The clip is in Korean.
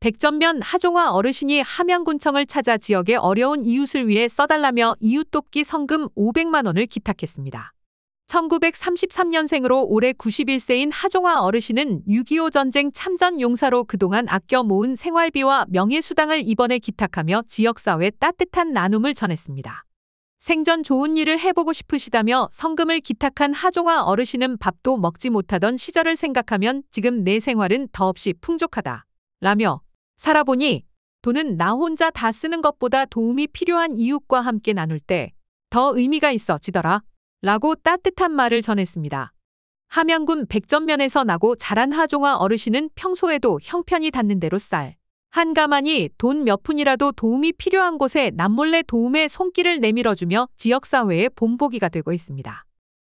백전면 하종화 어르신이 함양군청을 찾아 지역의 어려운 이웃을 위해 써달라며 이웃돕기 성금 500만 원을 기탁했습니다. 1933년생으로 올해 91세인 하종화 어르신은 6.25 전쟁 참전 용사로 그동안 아껴 모은 생활비와 명예수당을 이번에 기탁하며 지역사회 따뜻한 나눔을 전했습니다. 생전 좋은 일을 해보고 싶으시다며 성금을 기탁한 하종화 어르신은 밥도 먹지 못하던 시절을 생각하면 지금 내 생활은 더없이 풍족하다. 라며 살아보니 돈은 나 혼자 다 쓰는 것보다 도움이 필요한 이웃과 함께 나눌 때 더 의미가 있어지더라. 라고 따뜻한 말을 전했습니다. 함양군 백전면에서 나고 자란 하종아 어르신은 평소에도 형편이 닿는 대로 쌀, 한 가만히 돈몇 푼이라도 도움이 필요한 곳에 남몰래 도움의 손길을 내밀어주며 지역사회의 본보기가 되고 있습니다.